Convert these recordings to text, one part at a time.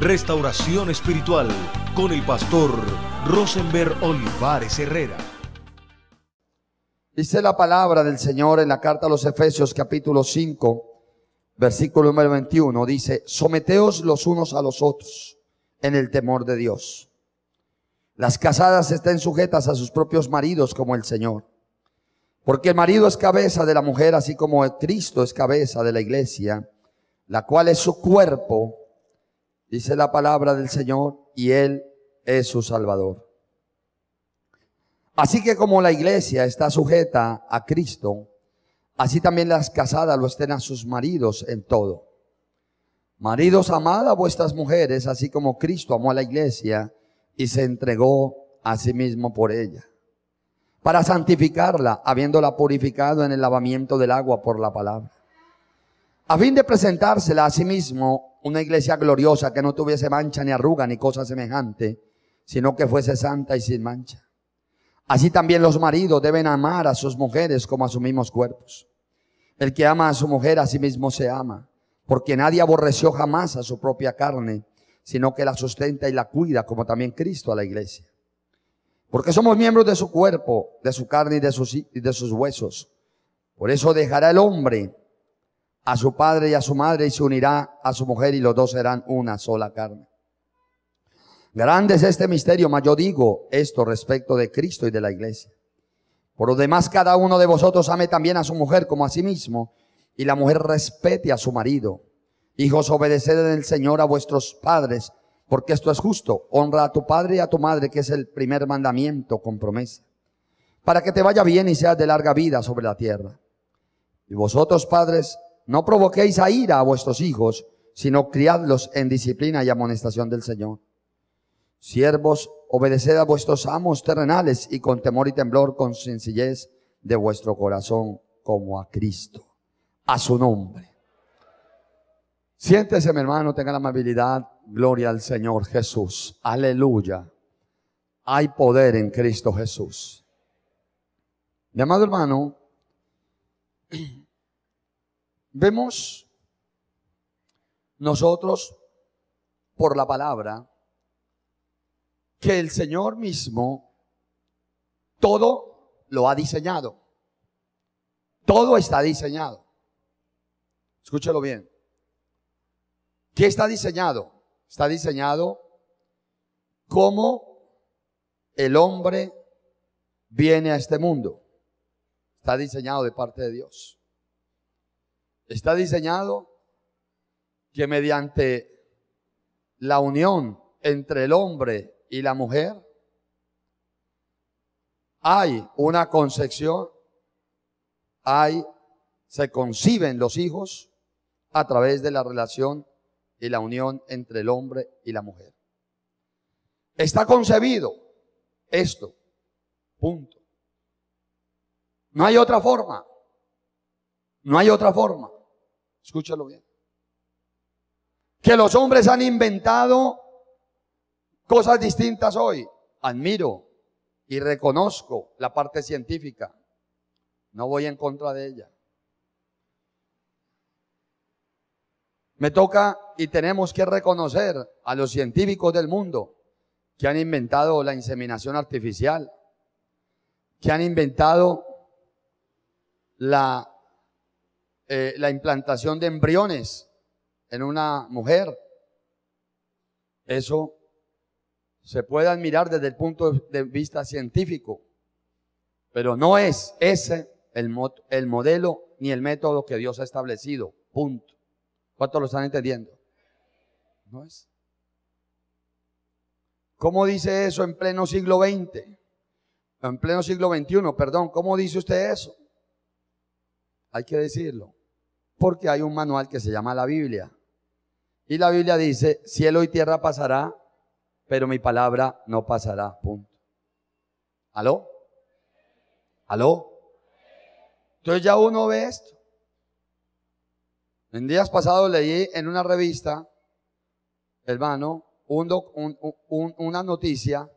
Restauración Espiritual con el pastor Rosenberg Olivares Herrera. Dice la palabra del Señor en la carta a los Efesios capítulo 5, versículo número 21. Dice, someteos los unos a los otros en el temor de Dios. Las casadas estén sujetas a sus propios maridos como el Señor. Porque el marido es cabeza de la mujer, así como Cristo es cabeza de la iglesia, la cual es su cuerpo Dice la palabra del Señor y Él es su Salvador. Así que como la iglesia está sujeta a Cristo, así también las casadas lo estén a sus maridos en todo. Maridos, amad a vuestras mujeres, así como Cristo amó a la iglesia y se entregó a sí mismo por ella, para santificarla, habiéndola purificado en el lavamiento del agua por la palabra, a fin de presentársela a sí mismo una iglesia gloriosa que no tuviese mancha ni arruga ni cosa semejante, sino que fuese santa y sin mancha. Así también los maridos deben amar a sus mujeres como a sus mismos cuerpos. El que ama a su mujer a sí mismo se ama, porque nadie aborreció jamás a su propia carne, sino que la sustenta y la cuida como también Cristo a la iglesia. Porque somos miembros de su cuerpo, de su carne y de sus, de sus huesos. Por eso dejará el hombre a su padre y a su madre y se unirá a su mujer y los dos serán una sola carne. Grande es este misterio, mas yo digo esto respecto de Cristo y de la iglesia. Por lo demás, cada uno de vosotros ame también a su mujer como a sí mismo, y la mujer respete a su marido. Hijos, obedeced en el Señor a vuestros padres, porque esto es justo. Honra a tu padre y a tu madre, que es el primer mandamiento con promesa, para que te vaya bien y seas de larga vida sobre la tierra. Y vosotros, padres, no provoquéis a ira a vuestros hijos, sino criadlos en disciplina y amonestación del Señor. Siervos, obedeced a vuestros amos terrenales y con temor y temblor, con sencillez de vuestro corazón, como a Cristo, a su nombre. Siéntese, mi hermano, tenga la amabilidad. Gloria al Señor Jesús. Aleluya. Hay poder en Cristo Jesús. Mi amado hermano, Vemos nosotros por la palabra que el Señor mismo todo lo ha diseñado. Todo está diseñado. Escúchelo bien. ¿Qué está diseñado? Está diseñado cómo el hombre viene a este mundo. Está diseñado de parte de Dios. Está diseñado que mediante la unión entre el hombre y la mujer hay una concepción, hay, se conciben los hijos a través de la relación y la unión entre el hombre y la mujer. Está concebido esto, punto. No hay otra forma. No hay otra forma. Escúchalo bien. Que los hombres han inventado cosas distintas hoy. Admiro y reconozco la parte científica. No voy en contra de ella. Me toca y tenemos que reconocer a los científicos del mundo que han inventado la inseminación artificial, que han inventado la eh, la implantación de embriones en una mujer. Eso se puede admirar desde el punto de vista científico, pero no es ese el, el modelo ni el método que Dios ha establecido. Punto. ¿Cuántos lo están entendiendo? No es. ¿Cómo dice eso en pleno siglo XX? En pleno siglo XXI, perdón, ¿cómo dice usted eso? Hay que decirlo. Porque hay un manual que se llama la Biblia. Y la Biblia dice, cielo y tierra pasará, pero mi palabra no pasará. Punto. ¿Aló? ¿Aló? Entonces ya uno ve esto. En días pasados leí en una revista, hermano, una noticia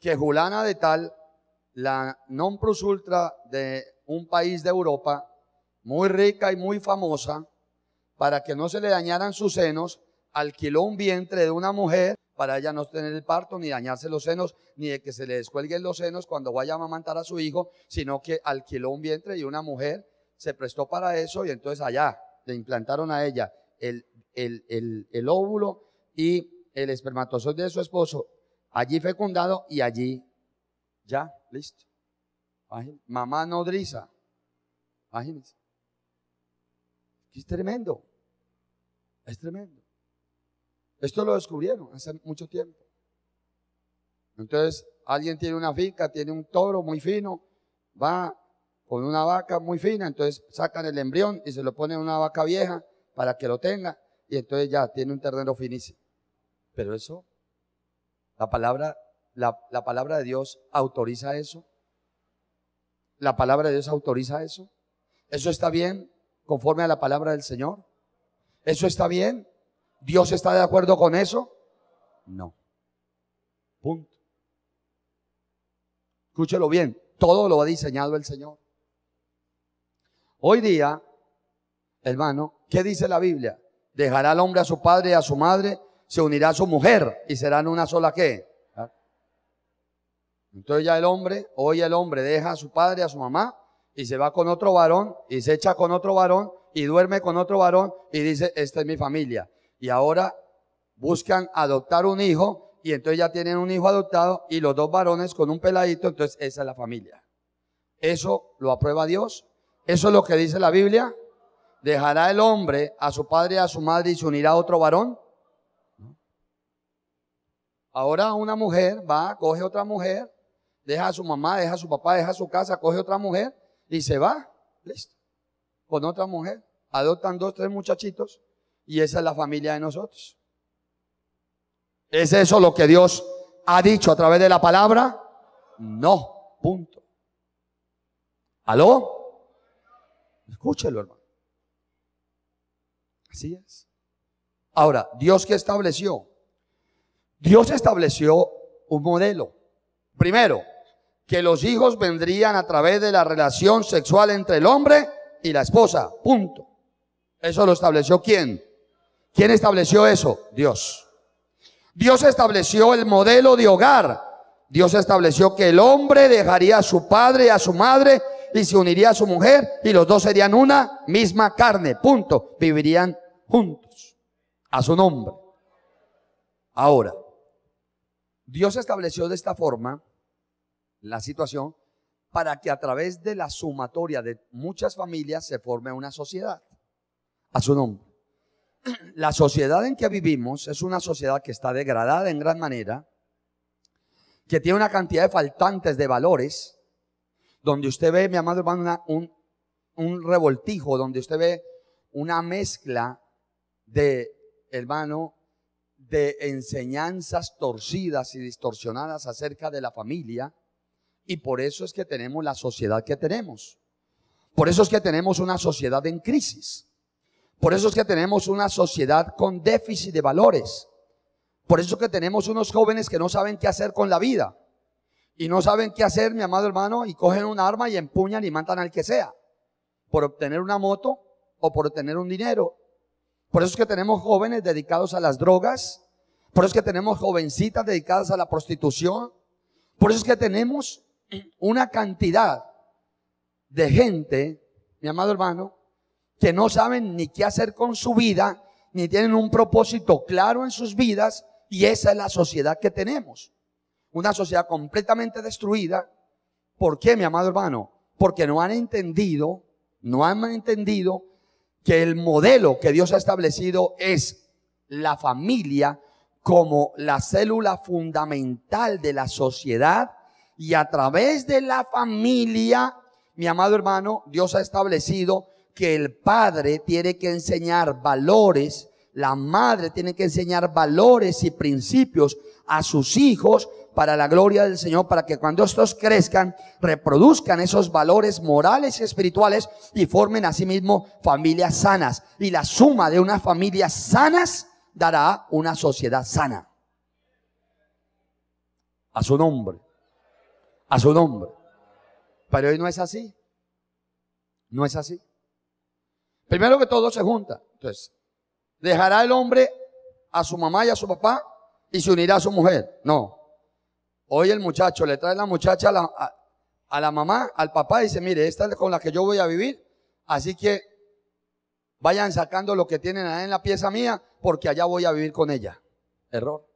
que Julana de Tal, la non plus ultra de un país de Europa, muy rica y muy famosa, para que no se le dañaran sus senos, alquiló un vientre de una mujer para ella no tener el parto, ni dañarse los senos, ni de que se le descuelguen los senos cuando vaya a amamantar a su hijo, sino que alquiló un vientre y una mujer se prestó para eso y entonces allá le implantaron a ella el, el, óvulo y el espermatozoide de su esposo, allí fecundado y allí ya, listo. Mamá nodriza es tremendo. Es tremendo. Esto lo descubrieron hace mucho tiempo. Entonces, alguien tiene una finca, tiene un toro muy fino, va con una vaca muy fina, entonces sacan el embrión y se lo ponen a una vaca vieja para que lo tenga, y entonces ya tiene un ternero finísimo. Pero eso, la palabra, la palabra de Dios autoriza eso. La palabra de Dios autoriza eso. Eso está bien conforme a la palabra del Señor? ¿Eso está bien? ¿Dios está de acuerdo con eso? No. Punto. Escúchelo bien, todo lo ha diseñado el Señor. Hoy día, hermano, ¿qué dice la Biblia? Dejará al hombre a su padre y a su madre, se unirá a su mujer y serán una sola qué. ¿Ah? Entonces ya el hombre, hoy el hombre deja a su padre y a su mamá y se va con otro varón y se echa con otro varón y duerme con otro varón y dice, esta es mi familia. Y ahora buscan adoptar un hijo y entonces ya tienen un hijo adoptado y los dos varones con un peladito, entonces esa es la familia. Eso lo aprueba Dios. Eso es lo que dice la Biblia. ¿Dejará el hombre a su padre y a su madre y se unirá a otro varón? Ahora una mujer va, coge otra mujer, deja a su mamá, deja a su papá, deja a su casa, coge otra mujer y se va, listo, con otra mujer. Adoptan dos, tres muchachitos y esa es la familia de nosotros. ¿Es eso lo que Dios ha dicho a través de la palabra? No, punto. ¿Aló? Escúchelo, hermano. Así es. Ahora, Dios que estableció. Dios estableció un modelo. Primero, que los hijos vendrían a través de la relación sexual entre el hombre y la esposa. Punto. Eso lo estableció quién? ¿Quién estableció eso? Dios. Dios estableció el modelo de hogar. Dios estableció que el hombre dejaría a su padre y a su madre y se uniría a su mujer y los dos serían una misma carne. Punto. Vivirían juntos. A su nombre. Ahora, Dios estableció de esta forma la situación para que a través de la sumatoria de muchas familias se forme una sociedad. A su nombre. La sociedad en que vivimos es una sociedad que está degradada en gran manera, que tiene una cantidad de faltantes de valores, donde usted ve, mi amado hermano, un, un revoltijo, donde usted ve una mezcla de, hermano, de enseñanzas torcidas y distorsionadas acerca de la familia, y por eso es que tenemos la sociedad que tenemos. Por eso es que tenemos una sociedad en crisis. Por eso es que tenemos una sociedad con déficit de valores. Por eso es que tenemos unos jóvenes que no saben qué hacer con la vida. Y no saben qué hacer, mi amado hermano, y cogen un arma y empuñan y matan al que sea. Por obtener una moto o por obtener un dinero. Por eso es que tenemos jóvenes dedicados a las drogas. Por eso es que tenemos jovencitas dedicadas a la prostitución. Por eso es que tenemos una cantidad de gente, mi amado hermano, que no saben ni qué hacer con su vida, ni tienen un propósito claro en sus vidas, y esa es la sociedad que tenemos. Una sociedad completamente destruida. ¿Por qué, mi amado hermano? Porque no han entendido, no han entendido que el modelo que Dios ha establecido es la familia como la célula fundamental de la sociedad y a través de la familia, mi amado hermano, Dios ha establecido que el padre tiene que enseñar valores, la madre tiene que enseñar valores y principios a sus hijos para la gloria del Señor, para que cuando estos crezcan, reproduzcan esos valores morales y espirituales y formen asimismo sí familias sanas. Y la suma de unas familias sanas dará una sociedad sana. A su nombre a su nombre. Pero hoy no es así. No es así. Primero que todo se junta. Entonces, dejará el hombre a su mamá y a su papá y se unirá a su mujer. No. Hoy el muchacho le trae la muchacha a la, mamá, al papá, y dice, mire, esta es con la que yo voy a vivir, así que vayan sacando lo que tienen en la pieza mía, porque allá voy a vivir con ella. Error.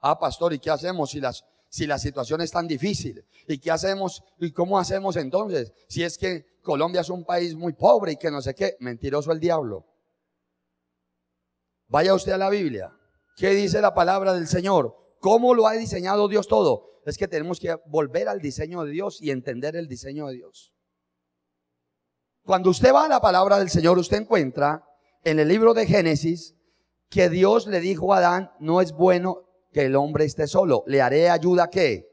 Ah, pastor, ¿y qué hacemos si las, si la situación es tan difícil? ¿Y qué hacemos? ¿Y cómo hacemos entonces? Si es que Colombia es un país muy pobre y que no sé qué, mentiroso el diablo. Vaya usted a la Biblia. ¿Qué dice la palabra del Señor? ¿Cómo lo ha diseñado Dios todo? Es que tenemos que volver al diseño de Dios y entender el diseño de Dios. Cuando usted va a la palabra del Señor, usted encuentra en el libro de Génesis que Dios le dijo a Adán, no es bueno que el hombre esté solo. Le haré ayuda que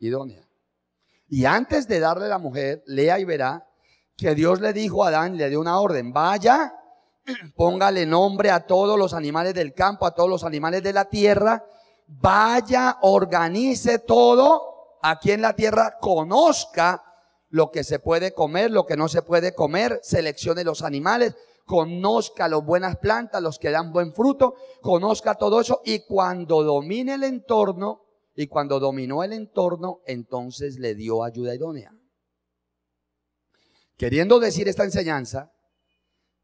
idónea. Y antes de darle la mujer, lea y verá que Dios le dijo a Adán, le dio una orden, vaya, póngale nombre a todos los animales del campo, a todos los animales de la tierra, vaya, organice todo aquí en la tierra, conozca lo que se puede comer, lo que no se puede comer, seleccione los animales, conozca las buenas plantas, los que dan buen fruto, conozca todo eso y cuando domine el entorno, y cuando dominó el entorno, entonces le dio ayuda idónea. Queriendo decir esta enseñanza,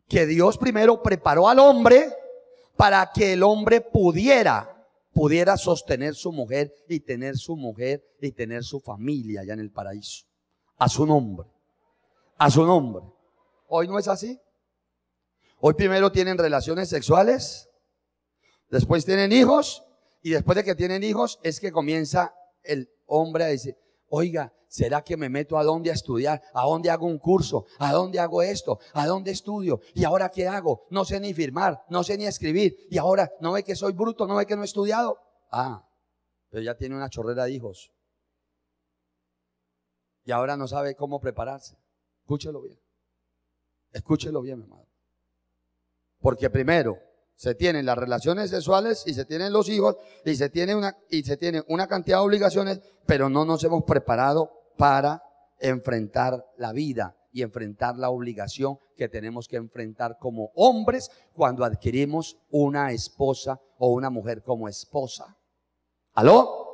que Dios primero preparó al hombre para que el hombre pudiera, pudiera sostener su mujer y tener su mujer y tener su familia allá en el paraíso. A su nombre. A su nombre. Hoy no es así. Hoy primero tienen relaciones sexuales, después tienen hijos, y después de que tienen hijos es que comienza el hombre a decir, oiga, ¿será que me meto a dónde a estudiar? ¿A dónde hago un curso? ¿A dónde hago esto? ¿A dónde estudio? ¿Y ahora qué hago? No sé ni firmar, no sé ni escribir, y ahora no ve que soy bruto, no ve que no he estudiado. Ah, pero ya tiene una chorrera de hijos. Y ahora no sabe cómo prepararse. Escúchelo bien. Escúchelo bien, mi amado. Porque primero, se tienen las relaciones sexuales y se tienen los hijos y se tiene una, y se tiene una cantidad de obligaciones, pero no nos hemos preparado para enfrentar la vida y enfrentar la obligación que tenemos que enfrentar como hombres cuando adquirimos una esposa o una mujer como esposa. ¿Aló?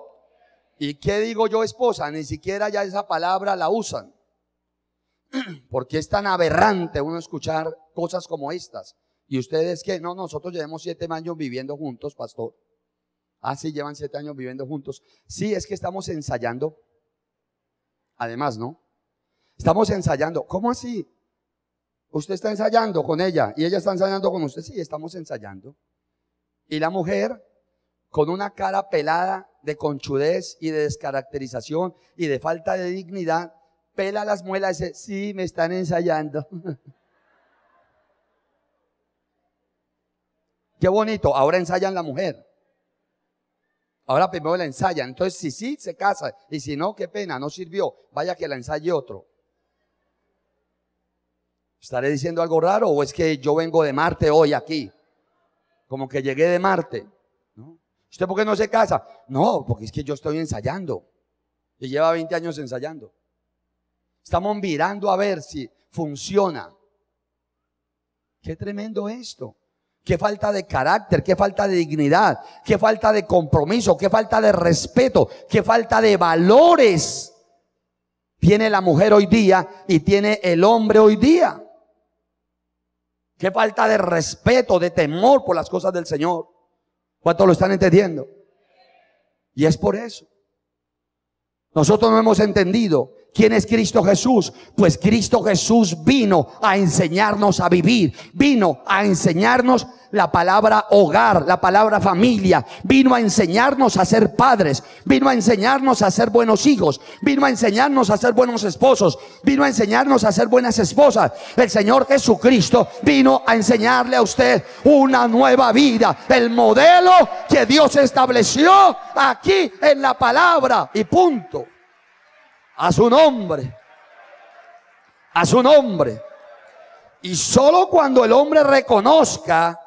¿Y qué digo yo esposa? Ni siquiera ya esa palabra la usan. Porque es tan aberrante uno escuchar cosas como estas ¿Y ustedes que No, nosotros llevamos siete años viviendo juntos, pastor. Ah, sí, llevan siete años viviendo juntos. Sí, es que estamos ensayando. Además, ¿no? Estamos ensayando. ¿Cómo así? Usted está ensayando con ella y ella está ensayando con usted. Sí, estamos ensayando. Y la mujer, con una cara pelada de conchudez y de descaracterización y de falta de dignidad, pela las muelas y dice, sí, me están ensayando. Qué bonito, ahora ensayan la mujer. Ahora primero la ensayan. Entonces, si sí, se casa. Y si no, qué pena, no sirvió. Vaya que la ensaye otro. ¿Estaré diciendo algo raro o es que yo vengo de Marte hoy aquí? Como que llegué de Marte. ¿Usted por qué no se casa? No, porque es que yo estoy ensayando. Y lleva 20 años ensayando. Estamos mirando a ver si funciona. Qué tremendo esto qué falta de carácter, qué falta de dignidad, qué falta de compromiso, qué falta de respeto, qué falta de valores tiene la mujer hoy día y tiene el hombre hoy día. Qué falta de respeto, de temor por las cosas del Señor. ¿Cuánto lo están entendiendo? Y es por eso. Nosotros no hemos entendido ¿Quién es Cristo Jesús? Pues Cristo Jesús vino a enseñarnos a vivir, vino a enseñarnos la palabra hogar, la palabra familia. Vino a enseñarnos a ser padres, vino a enseñarnos a ser buenos hijos, vino a enseñarnos a ser buenos esposos, vino a enseñarnos a ser buenas esposas. El Señor Jesucristo vino a enseñarle a usted una nueva vida, el modelo que Dios estableció aquí en la palabra y punto. A su nombre. A su nombre. Y solo cuando el hombre reconozca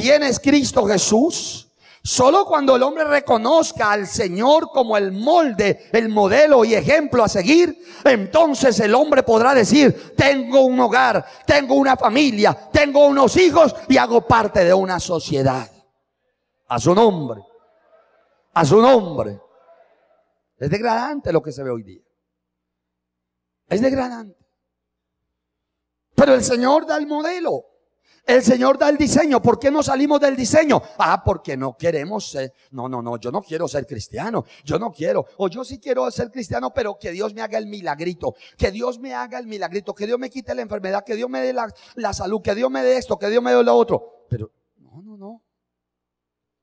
quién es Cristo Jesús. Solo cuando el hombre reconozca al Señor como el molde, el modelo y ejemplo a seguir, entonces el hombre podrá decir, tengo un hogar, tengo una familia, tengo unos hijos y hago parte de una sociedad. A su nombre, a su nombre. Es degradante lo que se ve hoy día. Es degradante. Pero el Señor da el modelo. El Señor da el diseño. ¿Por qué no salimos del diseño? Ah, porque no queremos ser. No, no, no, yo no quiero ser cristiano. Yo no quiero. O yo sí quiero ser cristiano, pero que Dios me haga el milagrito. Que Dios me haga el milagrito. Que Dios me quite la enfermedad. Que Dios me dé la, salud. Que Dios me dé esto. Que Dios me dé lo otro. Pero, no, no, no.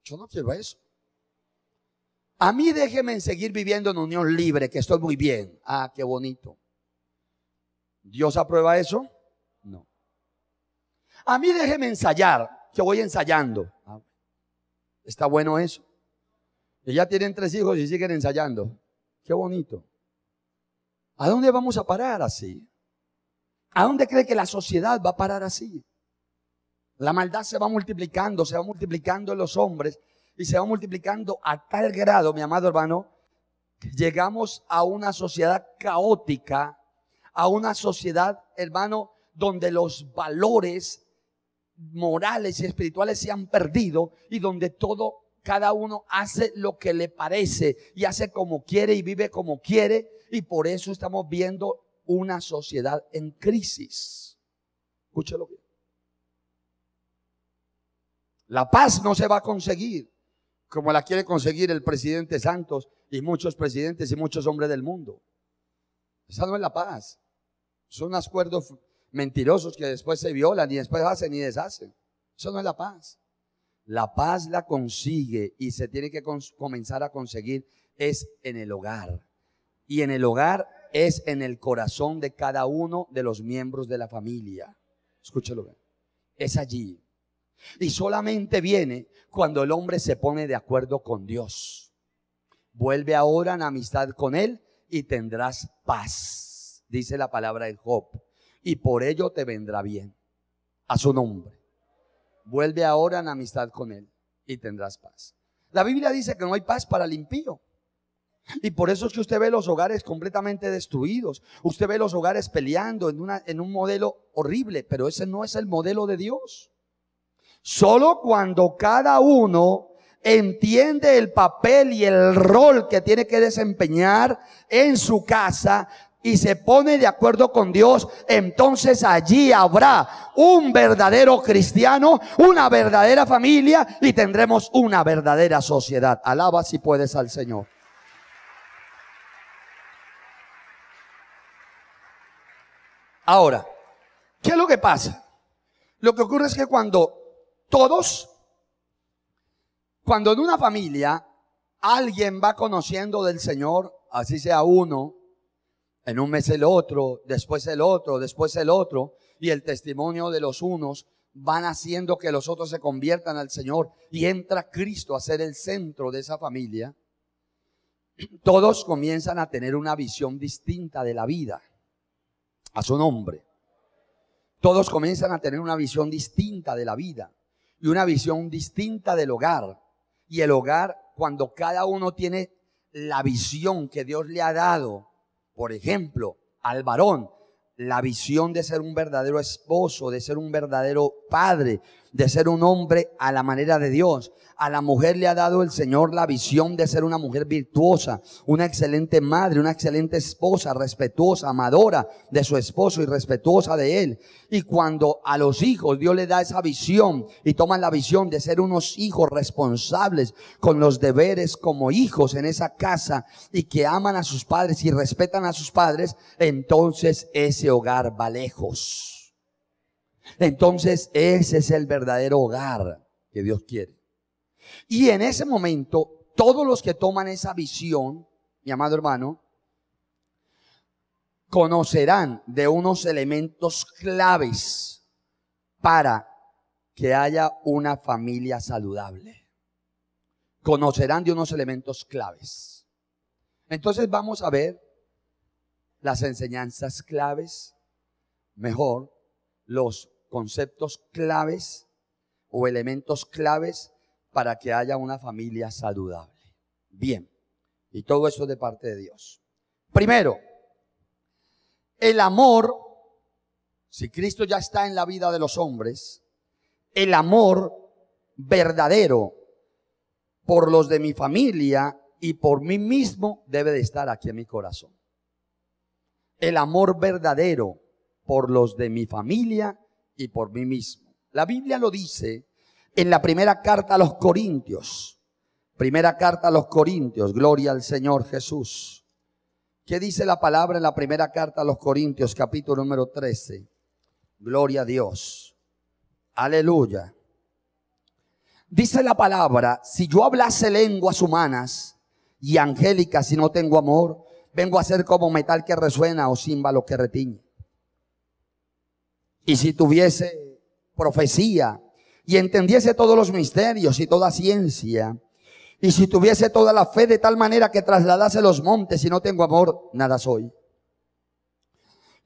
Yo no quiero eso. A mí déjeme seguir viviendo en unión libre, que estoy muy bien. Ah, qué bonito. Dios aprueba eso. A mí déjeme ensayar, que voy ensayando. Ah, Está bueno eso. Y ya tienen tres hijos y siguen ensayando. Qué bonito. ¿A dónde vamos a parar así? ¿A dónde cree que la sociedad va a parar así? La maldad se va multiplicando, se va multiplicando en los hombres y se va multiplicando a tal grado, mi amado hermano, que llegamos a una sociedad caótica, a una sociedad, hermano, donde los valores morales y espirituales se han perdido y donde todo, cada uno hace lo que le parece y hace como quiere y vive como quiere y por eso estamos viendo una sociedad en crisis. Escúchelo bien. La paz no se va a conseguir como la quiere conseguir el presidente Santos y muchos presidentes y muchos hombres del mundo. Esa no es la paz. Son acuerdos mentirosos que después se violan y después hacen y deshacen. Eso no es la paz. La paz la consigue y se tiene que comenzar a conseguir es en el hogar. Y en el hogar es en el corazón de cada uno de los miembros de la familia. Escúchalo bien. Es allí. Y solamente viene cuando el hombre se pone de acuerdo con Dios. Vuelve ahora en amistad con Él y tendrás paz, dice la palabra de Job y por ello te vendrá bien. A su nombre. Vuelve ahora en amistad con Él y tendrás paz. La Biblia dice que no hay paz para el impío. Y por eso es que usted ve los hogares completamente destruidos. Usted ve los hogares peleando en, una, en un modelo horrible, pero ese no es el modelo de Dios. Solo cuando cada uno entiende el papel y el rol que tiene que desempeñar en su casa, y se pone de acuerdo con Dios, entonces allí habrá un verdadero cristiano, una verdadera familia y tendremos una verdadera sociedad. Alaba si puedes al Señor. Ahora, ¿qué es lo que pasa? Lo que ocurre es que cuando todos, cuando en una familia alguien va conociendo del Señor, así sea uno, en un mes el otro, después el otro, después el otro. Y el testimonio de los unos van haciendo que los otros se conviertan al Señor y entra Cristo a ser el centro de esa familia, todos comienzan a tener una visión distinta de la vida, a su nombre. Todos comienzan a tener una visión distinta de la vida y una visión distinta del hogar. Y el hogar, cuando cada uno tiene la visión que Dios le ha dado por ejemplo, al varón la visión de ser un verdadero esposo, de ser un verdadero padre, de ser un hombre a la manera de Dios. A la mujer le ha dado el Señor la visión de ser una mujer virtuosa, una excelente madre, una excelente esposa, respetuosa, amadora de su esposo y respetuosa de él. Y cuando a los hijos Dios le da esa visión y toman la visión de ser unos hijos responsables con los deberes como hijos en esa casa y que aman a sus padres y respetan a sus padres, entonces ese hogar va lejos. Entonces ese es el verdadero hogar que Dios quiere. Y en ese momento, todos los que toman esa visión, mi amado hermano, conocerán de unos elementos claves para que haya una familia saludable. Conocerán de unos elementos claves. Entonces vamos a ver las enseñanzas claves, mejor, los conceptos claves o elementos claves para que haya una familia saludable. Bien, y todo eso de parte de Dios. Primero, el amor, si Cristo ya está en la vida de los hombres, el amor verdadero por los de mi familia y por mí mismo debe de estar aquí en mi corazón. El amor verdadero por los de mi familia y por mí mismo. La Biblia lo dice en la primera carta a los Corintios. Primera carta a los Corintios, gloria al Señor Jesús. ¿Qué dice la palabra en la primera carta a los Corintios, capítulo número 13? Gloria a Dios. Aleluya. Dice la palabra, si yo hablase lenguas humanas y angélicas si no tengo amor, vengo a ser como metal que resuena o címbalo que retiñe y si tuviese profecía y entendiese todos los misterios y toda ciencia, y si tuviese toda la fe de tal manera que trasladase los montes y no tengo amor, nada soy.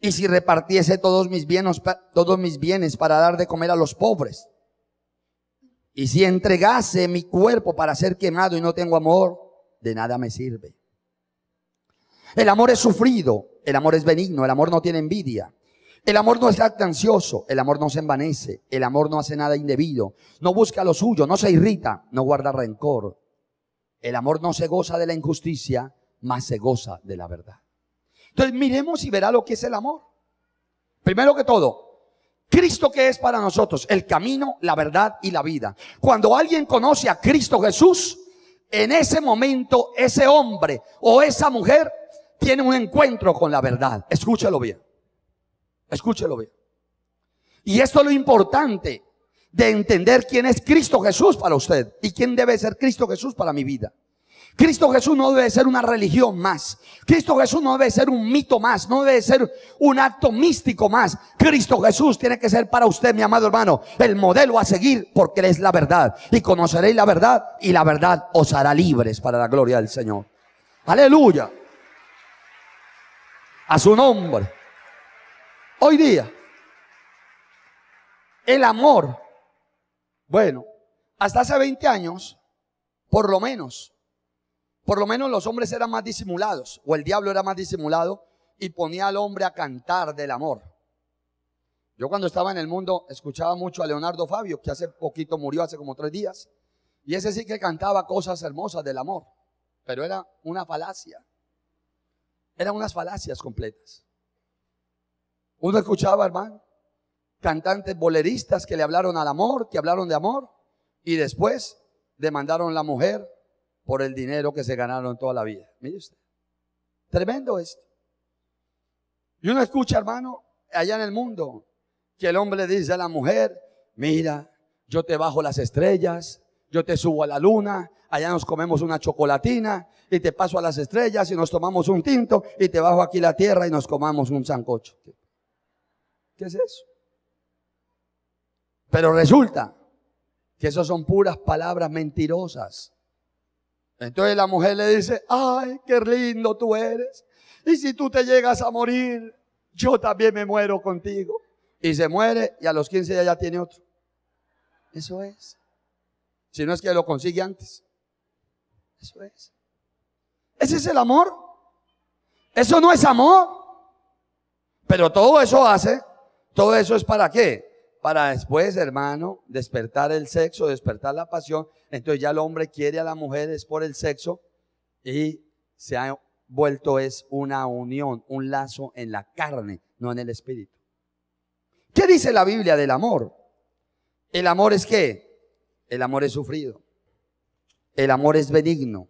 Y si repartiese todos mis bienes, todos mis bienes para dar de comer a los pobres, y si entregase mi cuerpo para ser quemado y no tengo amor, de nada me sirve. El amor es sufrido, el amor es benigno, el amor no tiene envidia. El amor no es ansioso, el amor no se envanece, el amor no hace nada indebido, no busca lo suyo, no se irrita, no guarda rencor. El amor no se goza de la injusticia, más se goza de la verdad. Entonces miremos y verá lo que es el amor. Primero que todo, Cristo que es para nosotros el camino, la verdad y la vida. Cuando alguien conoce a Cristo Jesús, en ese momento ese hombre o esa mujer tiene un encuentro con la verdad. Escúchalo bien. Escúchelo bien. Y esto es lo importante de entender quién es Cristo Jesús para usted y quién debe ser Cristo Jesús para mi vida. Cristo Jesús no debe ser una religión más. Cristo Jesús no debe ser un mito más. No debe ser un acto místico más. Cristo Jesús tiene que ser para usted, mi amado hermano, el modelo a seguir porque es la verdad. Y conoceréis la verdad y la verdad os hará libres para la gloria del Señor. Aleluya. A su nombre. Hoy día, el amor, bueno, hasta hace 20 años, por lo menos, por lo menos los hombres eran más disimulados, o el diablo era más disimulado y ponía al hombre a cantar del amor. Yo cuando estaba en el mundo escuchaba mucho a Leonardo Fabio, que hace poquito murió, hace como tres días, y ese sí que cantaba cosas hermosas del amor, pero era una falacia, eran unas falacias completas. Uno escuchaba, hermano, cantantes boleristas que le hablaron al amor, que hablaron de amor, y después demandaron la mujer por el dinero que se ganaron toda la vida. Mire usted. Tremendo esto. Y uno escucha, hermano, allá en el mundo, que el hombre dice a la mujer, mira, yo te bajo las estrellas, yo te subo a la luna, allá nos comemos una chocolatina y te paso a las estrellas y nos tomamos un tinto y te bajo aquí la tierra y nos comamos un sancocho. ¿Qué es eso? Pero resulta que eso son puras palabras mentirosas. Entonces la mujer le dice, ay, qué lindo tú eres. Y si tú te llegas a morir, yo también me muero contigo. Y se muere y a los 15 ya, ya tiene otro. Eso es. Si no es que lo consigue antes. Eso es. Ese es el amor. Eso no es amor. Pero todo eso hace todo eso es para qué? Para después, hermano, despertar el sexo, despertar la pasión. Entonces ya el hombre quiere a la mujer es por el sexo y se ha vuelto es una unión, un lazo en la carne, no en el espíritu. ¿Qué dice la Biblia del amor? El amor es qué? El amor es sufrido. El amor es benigno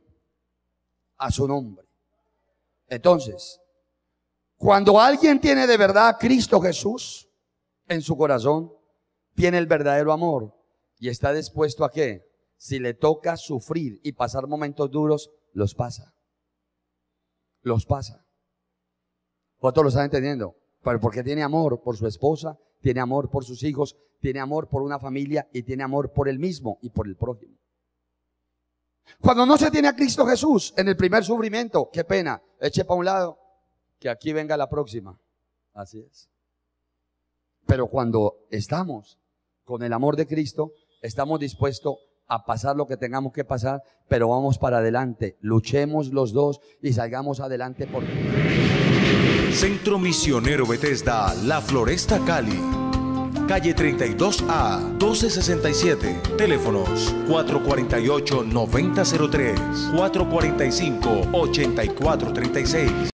a su nombre. Entonces, cuando alguien tiene de verdad a Cristo Jesús, en su corazón, tiene el verdadero amor y está dispuesto a que, si le toca sufrir y pasar momentos duros, los pasa. Los pasa. todos lo están entendiendo. Pero porque tiene amor por su esposa, tiene amor por sus hijos, tiene amor por una familia y tiene amor por él mismo y por el prójimo. Cuando no se tiene a Cristo Jesús en el primer sufrimiento, qué pena, eche para un lado, que aquí venga la próxima. Así es. Pero cuando estamos con el amor de Cristo, estamos dispuestos a pasar lo que tengamos que pasar, pero vamos para adelante, luchemos los dos y salgamos adelante por Centro Misionero Betesda, La Floresta Cali. Calle 32A 1267. Teléfonos 448-9003, 445-8436.